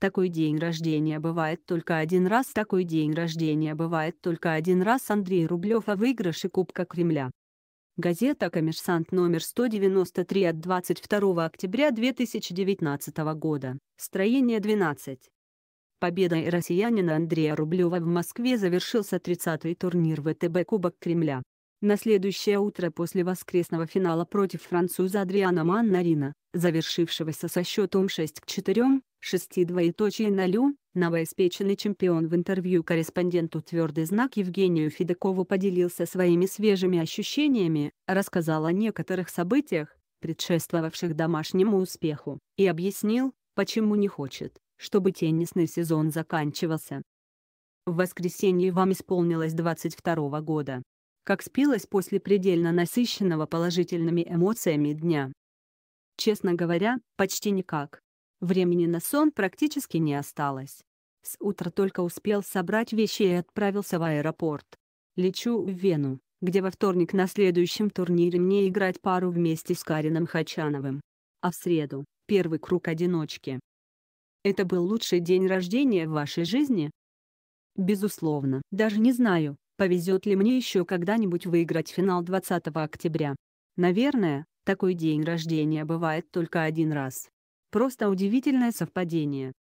Такой день рождения бывает только один раз. Такой день рождения бывает только один раз. Андрей Рублев о а выигрыше Кубка Кремля. Газета «Коммерсант» номер 193 от 22 октября 2019 года. Строение 12. Победой россиянина Андрея Рублева в Москве завершился 30-й турнир ВТБ Кубок Кремля. На следующее утро после воскресного финала против француза Адриана Маннарина, завершившегося со счетом 6 к 4, 6 двоеточие 0, новоиспеченный чемпион в интервью корреспонденту «Твердый знак» Евгению Федокову поделился своими свежими ощущениями, рассказал о некоторых событиях, предшествовавших домашнему успеху, и объяснил, почему не хочет, чтобы теннисный сезон заканчивался. В воскресенье вам исполнилось 22 года. Как спилось после предельно насыщенного положительными эмоциями дня, Честно говоря, почти никак. Времени на сон практически не осталось. С утра только успел собрать вещи и отправился в аэропорт. Лечу в Вену, где во вторник на следующем турнире мне играть пару вместе с Карином Хачановым. А в среду – первый круг одиночки. Это был лучший день рождения в вашей жизни? Безусловно. Даже не знаю, повезет ли мне еще когда-нибудь выиграть финал 20 октября. Наверное, такой день рождения бывает только один раз. Просто удивительное совпадение.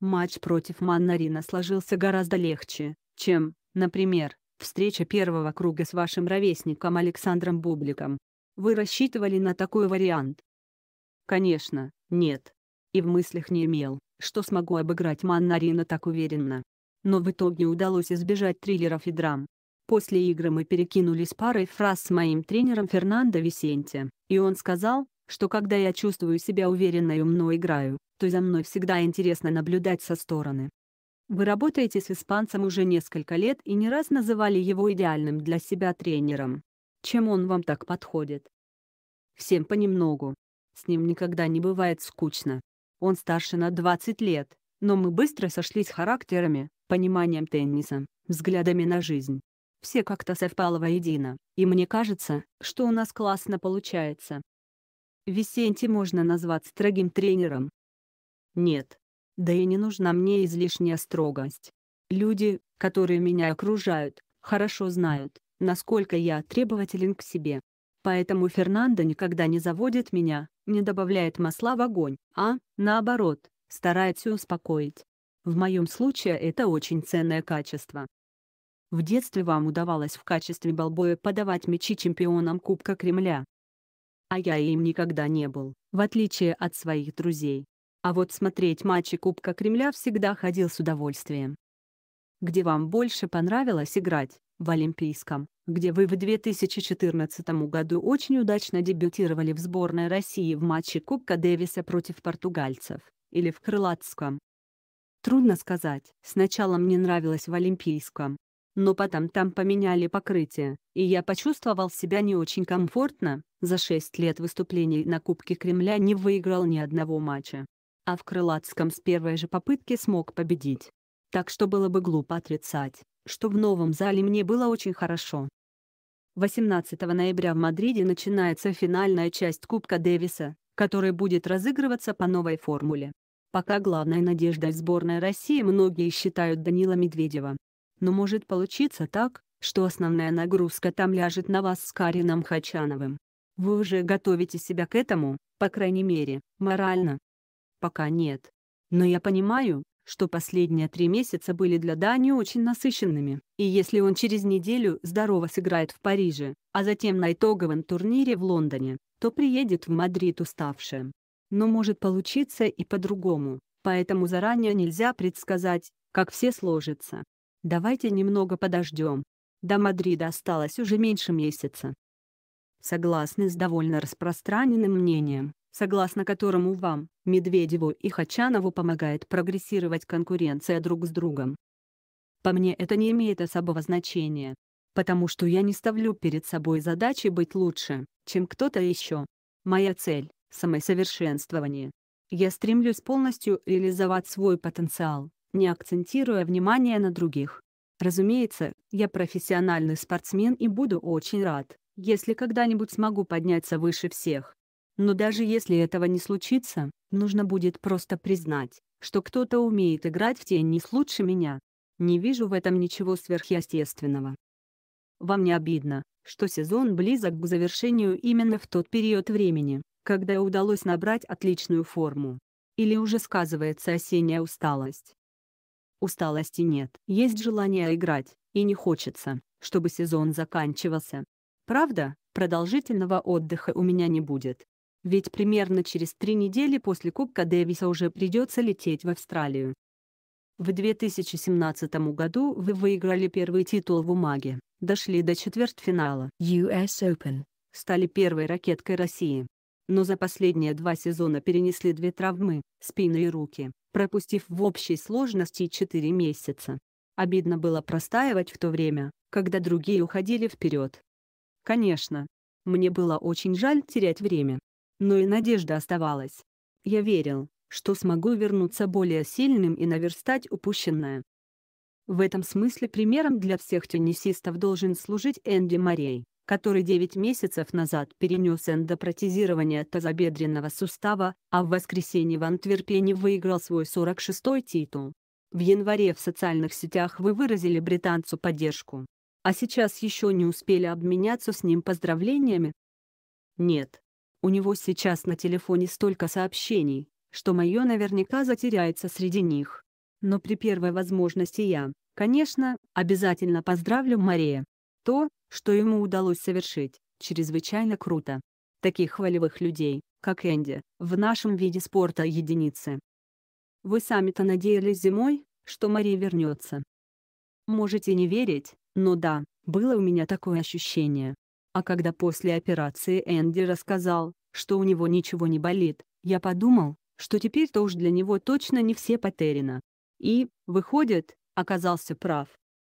Матч против Маннарина сложился гораздо легче, чем, например, встреча первого круга с вашим ровесником Александром Бубликом. Вы рассчитывали на такой вариант? Конечно, нет. И в мыслях не имел, что смогу обыграть Маннарина так уверенно. Но в итоге удалось избежать триллеров и драм. После игры мы перекинулись парой фраз с моим тренером Фернандо Висенте, и он сказал, что когда я чувствую себя уверенно и умно играю, то за мной всегда интересно наблюдать со стороны. Вы работаете с испанцем уже несколько лет и не раз называли его идеальным для себя тренером. Чем он вам так подходит? Всем понемногу. С ним никогда не бывает скучно. Он старше на 20 лет, но мы быстро сошлись характерами, пониманием тенниса, взглядами на жизнь. Все как-то совпало воедино, и мне кажется, что у нас классно получается. Висенти можно назвать строгим тренером. Нет. Да и не нужна мне излишняя строгость. Люди, которые меня окружают, хорошо знают, насколько я требователен к себе. Поэтому Фернандо никогда не заводит меня, не добавляет масла в огонь, а, наоборот, старается успокоить. В моем случае это очень ценное качество. В детстве вам удавалось в качестве балбоя подавать мячи чемпионам Кубка Кремля. А я им никогда не был, в отличие от своих друзей. А вот смотреть матчи Кубка Кремля всегда ходил с удовольствием. Где вам больше понравилось играть? В Олимпийском, где вы в 2014 году очень удачно дебютировали в сборной России в матче Кубка Дэвиса против португальцев, или в Крылатском. Трудно сказать, сначала мне нравилось в Олимпийском, но потом там поменяли покрытие, и я почувствовал себя не очень комфортно, за шесть лет выступлений на Кубке Кремля не выиграл ни одного матча. А в Крылатском с первой же попытки смог победить. Так что было бы глупо отрицать, что в новом зале мне было очень хорошо. 18 ноября в Мадриде начинается финальная часть Кубка Дэвиса, который будет разыгрываться по новой формуле. Пока главной надеждой сборной России многие считают Данила Медведева но может получиться так, что основная нагрузка там ляжет на вас с Карином Хачановым. Вы уже готовите себя к этому, по крайней мере, морально. Пока нет. Но я понимаю, что последние три месяца были для Дани очень насыщенными, и если он через неделю здорово сыграет в Париже, а затем на итоговом турнире в Лондоне, то приедет в Мадрид уставшим. Но может получиться и по-другому, поэтому заранее нельзя предсказать, как все сложится. Давайте немного подождем. До Мадрида осталось уже меньше месяца. Согласны с довольно распространенным мнением, согласно которому вам, Медведеву и Хачанову помогает прогрессировать конкуренция друг с другом. По мне это не имеет особого значения, потому что я не ставлю перед собой задачи быть лучше, чем кто-то еще. Моя цель – самосовершенствование. Я стремлюсь полностью реализовать свой потенциал, не акцентируя внимание на других. Разумеется, я профессиональный спортсмен и буду очень рад, если когда-нибудь смогу подняться выше всех. Но даже если этого не случится, нужно будет просто признать, что кто-то умеет играть в теннис лучше меня. Не вижу в этом ничего сверхъестественного. Вам не обидно, что сезон близок к завершению именно в тот период времени, когда удалось набрать отличную форму. Или уже сказывается осенняя усталость. Усталости нет. Есть желание играть, и не хочется, чтобы сезон заканчивался. Правда, продолжительного отдыха у меня не будет. Ведь примерно через три недели после Кубка Дэвиса уже придется лететь в Австралию. В 2017 году вы выиграли первый титул в бумаге, дошли до четвертьфинала US Open, стали первой ракеткой России, но за последние два сезона перенесли две травмы – спины и руки, пропустив в общей сложности 4 месяца. Обидно было простаивать в то время, когда другие уходили вперед. Конечно, мне было очень жаль терять время. Но и надежда оставалась. Я верил, что смогу вернуться более сильным и наверстать упущенное. В этом смысле примером для всех теннисистов должен служить Энди Морей который 9 месяцев назад перенес эндопротезирование тазобедренного сустава, а в воскресенье в Антверпене выиграл свой 46-й титул. В январе в социальных сетях вы выразили британцу поддержку. А сейчас еще не успели обменяться с ним поздравлениями? Нет. У него сейчас на телефоне столько сообщений, что мое наверняка затеряется среди них. Но при первой возможности я, конечно, обязательно поздравлю Мария. То, что ему удалось совершить, чрезвычайно круто. Таких хвалевых людей, как Энди, в нашем виде спорта единицы. Вы сами-то надеялись зимой, что Мария вернется. Можете не верить, но да, было у меня такое ощущение. А когда после операции Энди рассказал, что у него ничего не болит, я подумал, что теперь-то уж для него точно не все потеряно. И, выходит, оказался прав.